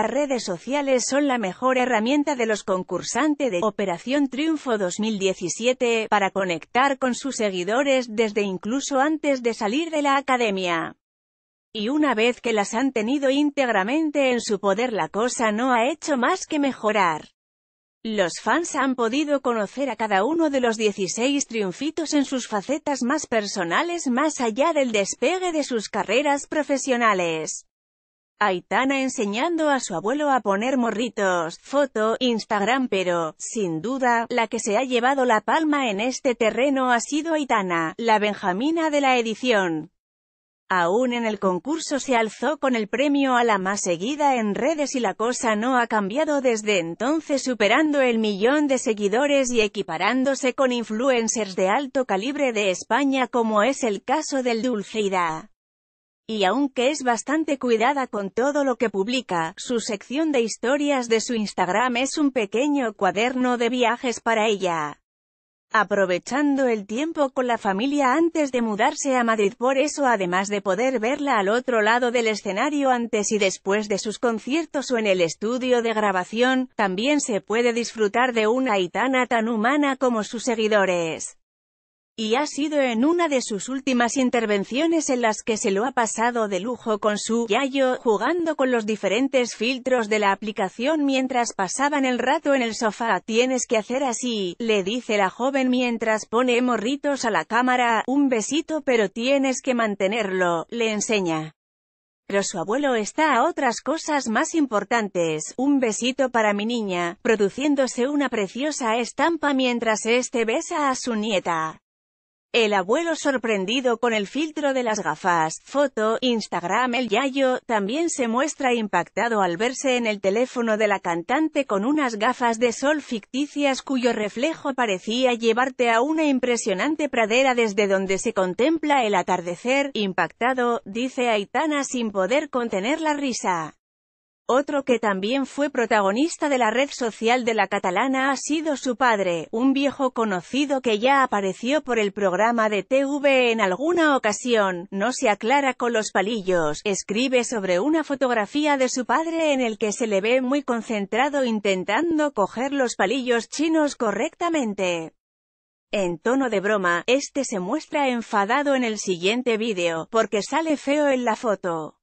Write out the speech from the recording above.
Las redes sociales son la mejor herramienta de los concursantes de Operación Triunfo 2017 para conectar con sus seguidores desde incluso antes de salir de la academia. Y una vez que las han tenido íntegramente en su poder la cosa no ha hecho más que mejorar. Los fans han podido conocer a cada uno de los 16 triunfitos en sus facetas más personales más allá del despegue de sus carreras profesionales. Aitana enseñando a su abuelo a poner morritos, foto, Instagram pero, sin duda, la que se ha llevado la palma en este terreno ha sido Aitana, la benjamina de la edición. Aún en el concurso se alzó con el premio a la más seguida en redes y la cosa no ha cambiado desde entonces superando el millón de seguidores y equiparándose con influencers de alto calibre de España como es el caso del Dulceida y aunque es bastante cuidada con todo lo que publica, su sección de historias de su Instagram es un pequeño cuaderno de viajes para ella. Aprovechando el tiempo con la familia antes de mudarse a Madrid por eso además de poder verla al otro lado del escenario antes y después de sus conciertos o en el estudio de grabación, también se puede disfrutar de una Aitana tan humana como sus seguidores y ha sido en una de sus últimas intervenciones en las que se lo ha pasado de lujo con su yayo, jugando con los diferentes filtros de la aplicación mientras pasaban el rato en el sofá. Tienes que hacer así, le dice la joven mientras pone morritos a la cámara, un besito pero tienes que mantenerlo, le enseña pero su abuelo está a otras cosas más importantes. Un besito para mi niña, produciéndose una preciosa estampa mientras este besa a su nieta. El abuelo sorprendido con el filtro de las gafas, foto, Instagram El Yayo, también se muestra impactado al verse en el teléfono de la cantante con unas gafas de sol ficticias cuyo reflejo parecía llevarte a una impresionante pradera desde donde se contempla el atardecer, impactado, dice Aitana sin poder contener la risa. Otro que también fue protagonista de la red social de la catalana ha sido su padre, un viejo conocido que ya apareció por el programa de TV en alguna ocasión, no se aclara con los palillos, escribe sobre una fotografía de su padre en el que se le ve muy concentrado intentando coger los palillos chinos correctamente. En tono de broma, este se muestra enfadado en el siguiente vídeo, porque sale feo en la foto.